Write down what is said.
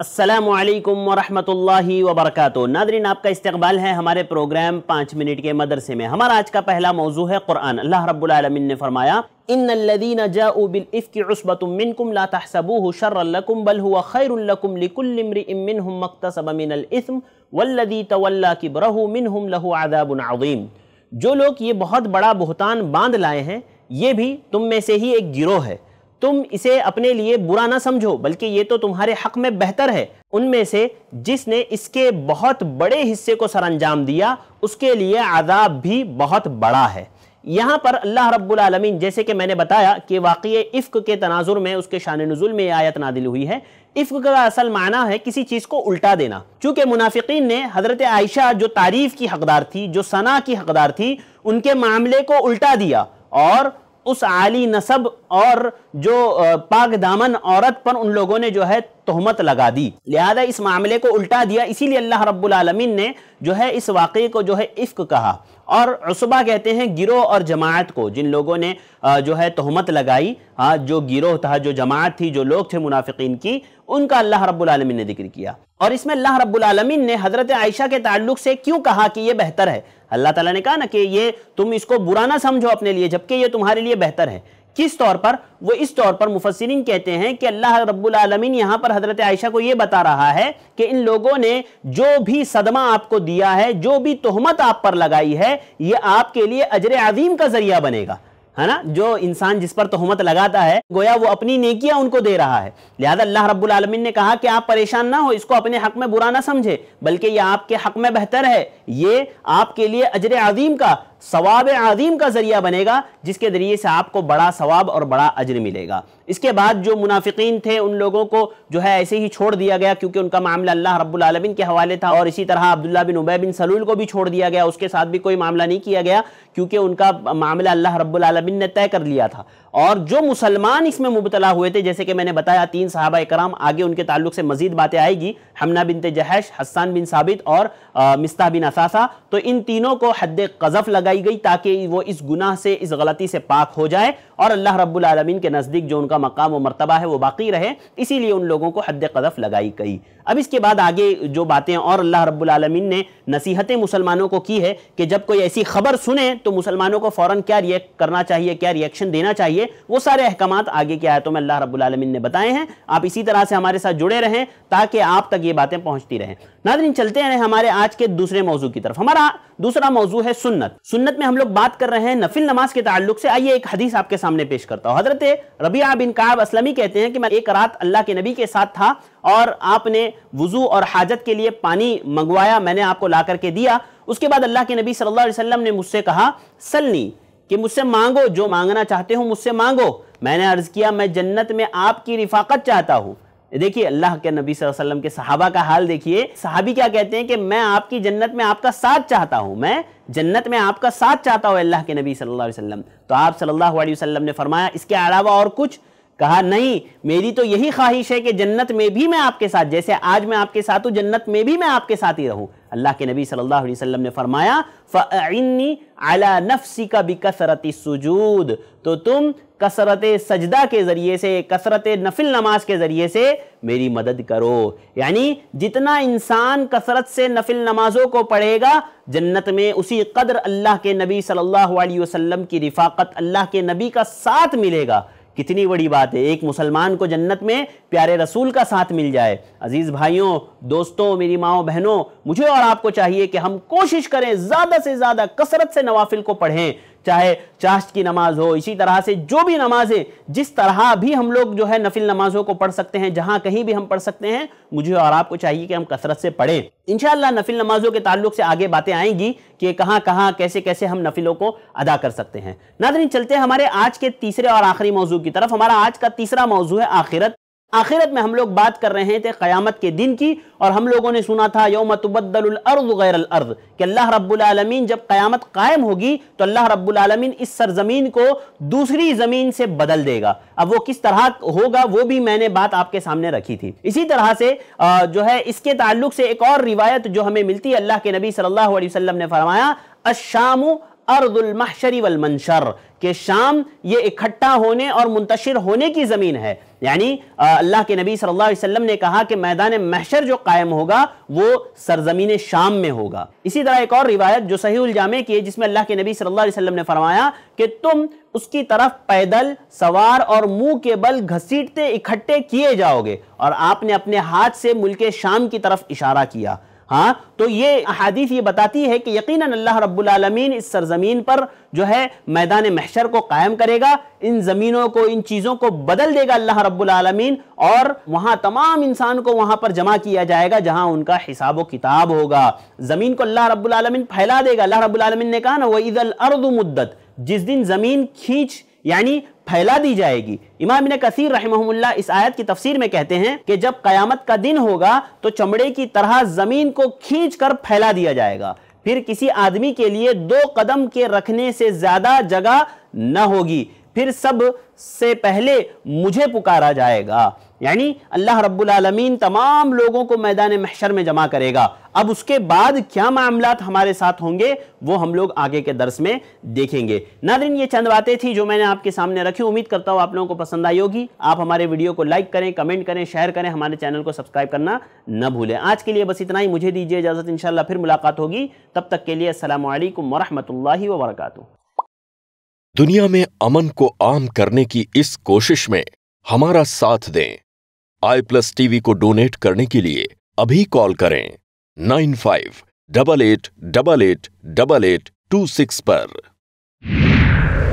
असलकम वरहमल work Nadreen आपका इस्तबाल है हमारे प्रोग्राम पाँच मिनट के मदरसे में हमारा आज का पहला मौजू है कुरान अल्लाह रबालमिन ने फरमाया इन लदीन जाबिलफ़िकबतमिनकुम ला तहसबू शर्रकुम बल हुआ खैरकुम वल्लदी तवल्ला कि बरहु मिन लहु आदाबनावीम जो लोग ये बहुत बड़ा बहतान बांध लाए हैं ये भी तुम में से ही एक गिरोह है तुम इसे अपने लिए बुरा ना समझो बल्कि ये तो तुम्हारे हक में बेहतर है उनमें से जिसने इसके बहुत बड़े हिस्से को सरंजाम दिया उसके लिए आदाब भी बहुत बड़ा है यहाँ पर अल्लाह रब्बुल आलमीन जैसे कि मैंने बताया कि वाक़ इफ़्क के तनाजुर में उसके शान नज़ुल में आयत नादिल हुई है इफ़्क का असल माना है किसी चीज़ को उल्टा देना चूँकि मुनाफिकीन ने हज़रत आयशा जो तारीफ़ की हकदार थी जो सना की हकदार थी उनके मामले को उल्टा दिया और उस आली नसब और जो पाक दामन औरत पर उन लोगों ने जो है तोहमत लगा दी लिहाजा इस मामले को उल्टा दिया इसीलिए अल्लाह रब्बुल आलमीन ने जो है इस वाक़े को जो है इफ्क कहा और सुबह कहते हैं गिरोह और जमात को जिन लोगों ने जो है तहमत लगाई हाँ जो गिरोह था जो जमात थी जो लोग थे मुनाफिकीन की उनका अल्लाह रब्बुल रबालमीन ने जिक्र किया और इसमें अल्लाह रब्बुल रबालमीन ने हज़रत आयशा के ताल्लुक से क्यों कहा कि ये बेहतर है अल्लाह ताला ने कहा ना कि ये तुम इसको बुरा ना समझो अपने लिए जबकि ये तुम्हारे लिए बेहतर है किस तौर पर वो इस तौर पर मुफसरिन कहते हैं कि अल्लाह रब्बुल आलमीन यहाँ पर हज़रत आयशा को ये बता रहा है कि इन लोगों ने जो भी सदमा आपको दिया है जो भी तोहमत आप पर लगाई है ये आपके लिए अजर अजीम का जरिया बनेगा है ना जो इंसान जिस पर तोहमत लगाता है गोया वो अपनी नेकियां उनको दे रहा है लिहाजा अल्लाह रब्बुल आलमीन ने कहा कि आप परेशान ना हो इसको अपने हक में बुरा ना समझे बल्कि ये आपके हक में बेहतर है ये आपके लिए अजर अजीम का सवाब आज़ीम का ज़रिया बनेगा जिसके ज़रिए से आपको बड़ा सवाब और बड़ा अजर मिलेगा इसके बाद जो मुनाफिकीन थे उन लोगों को जो है ऐसे ही छोड़ दिया गया क्योंकि उनका मामला अल्लाह रब्बुलमीन के हवाले था और इसी तरह अब्दुल्ला बिन उबै बिन सलूल को भी छोड़ दिया गया उसके साथ भी कोई मामला नहीं किया गया क्योंकि उनका मामला अल्लाह रब्बुलमिन ने तय कर लिया था और जो मुसलमान इसमें मुबतला हुए थे जैसे कि मैंने बताया तीन साहबा कराम आगे उनके ताल्लुक से मजीद बातें आएगी हमना बिन जहश हसान बिन साबित और मिस्ता बिन असासा तो इन तीनों को हद कज़फ़ लगाई गई ताकि वो इस गुनाह से इस गलती से पाक हो जाए और अल्लाह रब्लमीन के नज़दीक जो उनका मकाम व मरतबा है वो बाकी रहे इसीलिए उन लोगों को हद कज़फ़ लगाई गई अब इसके बाद आगे जो बातें और अल्लाह रब्लमीन ने नसीहतें मुसलमानों को की है कि जब कोई ऐसी खबर सुने तो मुसलमानों को फ़ौर क्या रिएक्ट करना चाहिए क्या रिएक्शन देना चाहिए लिए वो सारे अहकाम आगे की आयतों में अल्लाह रबालमीन ने बताए हैं आप इसी तरह से हमारे साथ जुड़े रहें ताकि आप तक ये बातें पहुंचती रहें नादरीन चलते हैं हमारे आज के दूसरे मौजू की तरफ हमारा दूसरा मौजू है सुन्नत सुन्नत में हम लोग बात कर रहे हैं नफिल नमाज के ताल्लुक से आइए एक हदीस आपके सामने पेश करता हूँ हजरत रबिया बिन काब असलमी कहते हैं कि मैं एक रात अल्लाह के नबी के साथ था और आपने वजू और हाजत के लिए पानी मंगवाया मैंने आपको ला करके दिया उसके बाद अल्लाह के नबी सल्लल्लाहु अलैहि वसल्लम ने मुझसे कहा सलनी कि मुझसे मांगो जो मांगना चाहते हो मुझसे मांगो मैंने अर्ज़ किया मैं जन्नत में आपकी रिफाकत चाहता हूँ देखिए अल्लाह के नबी वसल्लम के सहाबा का हाल देखिए सहाबी क्या कहते हैं कि मैं आपकी जन्नत में आपका साथ चाहता हूँ मैं जन्नत में आपका साथ चाहता हूँ अल्लाह के नबी सल्लल्लाहु अलैहि वसल्लम तो आप सल्लल्लाहु अलैहि वसल्लम ने फरमाया इसके अलावा और कुछ कहा नहीं मेरी तो यही ख्वाहिश है कि जन्नत में भी मैं आपके साथ जैसे आज मैं आपके साथ हूँ जन्नत में भी मैं आपके साथ ही रहूँ अल्लाह के नबी सल्लल्लाहु अलैहि वसल्लम ने फरमाया फ़नी अला नफसी का भी कसरत सुजूद तो तुम कसरत सजदा के ज़रिए से कसरत नफिल नमाज के ज़रिए से मेरी मदद करो यानी जितना इंसान कसरत से नफिल नमाज़ों को पढ़ेगा जन्नत में उसी कदर अल्लाह के नबी सल्लल्लाहु अलैहि वसल्लम की रिफ़ाक़त अल्लाह के नबी का साथ मिलेगा कितनी बड़ी बात है एक मुसलमान को जन्नत में प्यारे रसूल का साथ मिल जाए अजीज़ भाइयों दोस्तों मेरी माओ बहनों मुझे और आपको चाहिए कि हम कोशिश करें ज़्यादा से ज़्यादा कसरत से नवाफिल को पढ़ें चाहे चाश्त की नमाज हो इसी तरह से जो भी नमाजें जिस तरह भी हम लोग जो है नफिल नमाजों को पढ़ सकते हैं जहां कहीं भी हम पढ़ सकते हैं मुझे और आपको चाहिए कि हम कसरत से पढ़ें इनशाला नफिल नमाजों के ताल्लुक से आगे बातें आएंगी कि कहाँ कहाँ कैसे कैसे हम नफिलों को अदा कर सकते हैं नादरीन चलते हैं हमारे आज के तीसरे और आखिरी मौजू की तरफ हमारा आज का तीसरा मौजू है आखिरत आखिरत में हम लोग बात कर रहे थे क़यामत के दिन की और हम लोगों ने सुना था यौम तबद्दलर्द गैरअर्द कि अल्लाह रब्बुलमीन जब क़यामत कायम होगी तो अल्लाह रब्बुलमीन इस सरज़मीन को दूसरी ज़मीन से बदल देगा अब वो किस तरह होगा वो भी मैंने बात आपके सामने रखी थी इसी तरह से जो है इसके ताल्लुक से एक और रिवायत जो हमें मिलती है अल्लाह के नबी सल्लल्लाहु अलैहि ने फरमाया अशामू अर्दुल महशरी वल मंशर के शाम ये इकट्ठा होने और मुंतशिर होने की ज़मीन है यानी अल्लाह के नबी सल्लल्लाहु अलैहि वसल्लम ने कहा कि मैदान महशर जो कायम होगा वो सरजमीन शाम में होगा इसी तरह एक और रिवायत जो सही जामे की है जिसमें अल्लाह के नबी सल्लल्लाहु अलैहि वसल्लम ने फरमाया कि तुम उसकी तरफ पैदल सवार और मुंह के बल घसीटते इकट्ठे किए जाओगे और आपने अपने हाथ से मुल्क शाम की तरफ इशारा किया हाँ तो ये अहादीस ये बताती है कि यकीन अल्लाह रबालमीन इस सरजमीन पर जो है मैदान महशर को कायम करेगा इन ज़मीनों को इन चीज़ों को बदल देगा अल्लाह रब्बुलमीन और वहाँ तमाम इंसान को वहाँ पर जमा किया जाएगा जहाँ उनका हिसाब किताब होगा ज़मीन को अल्लाह रब्बुलमीन फैला देगा अल्लाह रब्बुलमीन ने कहा ना वह ईद अर्द मुद्दत जिस दिन ज़मीन खींच यानी फैला दी जाएगी इमाम कसीर रहमहुल्ला इस आयत की तफसीर में कहते हैं कि जब कयामत का दिन होगा तो चमड़े की तरह ज़मीन को खींच कर फैला दिया जाएगा फिर किसी आदमी के लिए दो कदम के रखने से ज़्यादा जगह न होगी फिर सब से पहले मुझे पुकारा जाएगा यानी अल्लाह रब्बुलमीन तमाम लोगों को मैदान महशर में जमा करेगा अब उसके बाद क्या मामला हमारे साथ होंगे वो हम लोग आगे के दर्स में देखेंगे नादरीन ये चंद बातें थी जो मैंने आपके सामने रखी उम्मीद करता हूँ आप लोगों को पसंद आई होगी आप हमारे वीडियो को लाइक करें कमेंट करें शेयर करें हमारे चैनल को सब्सक्राइब करना न भूलें आज के लिए बस इतना ही मुझे दीजिए इजाज़त इन फिर मुलाकात होगी तब तक के लिए असल वरहमल वर्क दुनिया में अमन को आम करने की इस कोशिश में हमारा साथ दें आई प्लस टीवी को डोनेट करने के लिए अभी कॉल करें nine five double eight double eight double eight two six पर